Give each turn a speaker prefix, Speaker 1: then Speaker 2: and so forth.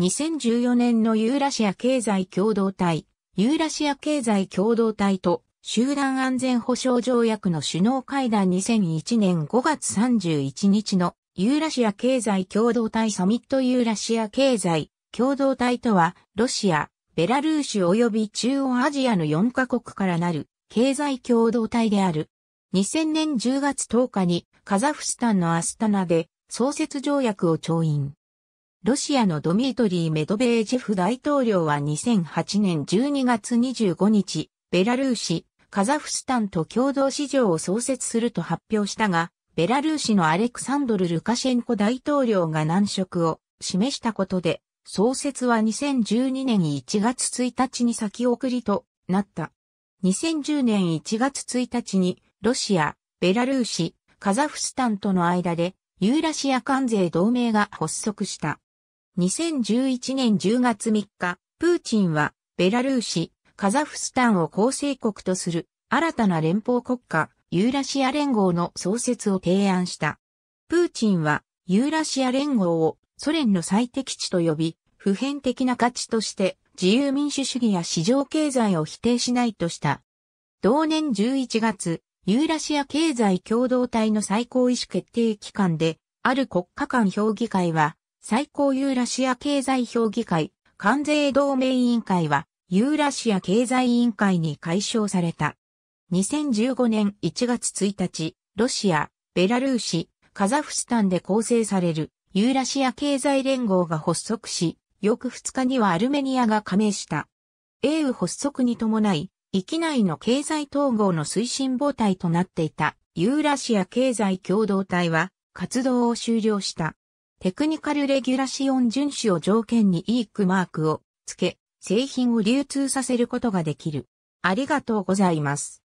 Speaker 1: 2014年のユーラシア経済共同体、ユーラシア経済共同体と集団安全保障条約の首脳会談2001年5月31日のユーラシア経済共同体サミットユーラシア経済共同体とは、ロシア、ベラルーシ及び中央アジアの4カ国からなる経済共同体である。2000年10月10日にカザフスタンのアスタナで創設条約を調印。ロシアのドミートリー・メドベージェフ大統領は2008年12月25日、ベラルーシ、カザフスタンと共同市場を創設すると発表したが、ベラルーシのアレクサンドル・ルカシェンコ大統領が難色を示したことで、創設は2012年1月1日に先送りとなった。2010年1月1日に、ロシア、ベラルーシ、カザフスタンとの間で、ユーラシア関税同盟が発足した。2011年10月3日、プーチンは、ベラルーシ、カザフスタンを構成国とする、新たな連邦国家、ユーラシア連合の創設を提案した。プーチンは、ユーラシア連合をソ連の最適地と呼び、普遍的な価値として自由民主主義や市場経済を否定しないとした。同年11月、ユーラシア経済共同体の最高意思決定機関で、ある国家間評議会は、最高ユーラシア経済評議会、関税同盟委員会は、ユーラシア経済委員会に解消された。2015年1月1日、ロシア、ベラルーシ、カザフスタンで構成されるユーラシア経済連合が発足し、翌2日にはアルメニアが加盟した。英雨発足に伴い、域内の経済統合の推進母体となっていたユーラシア経済共同体は活動を終了した。テクニカルレギュラシオン遵守を条件にイークマークを付け、製品を流通させることができる。ありがとうございます。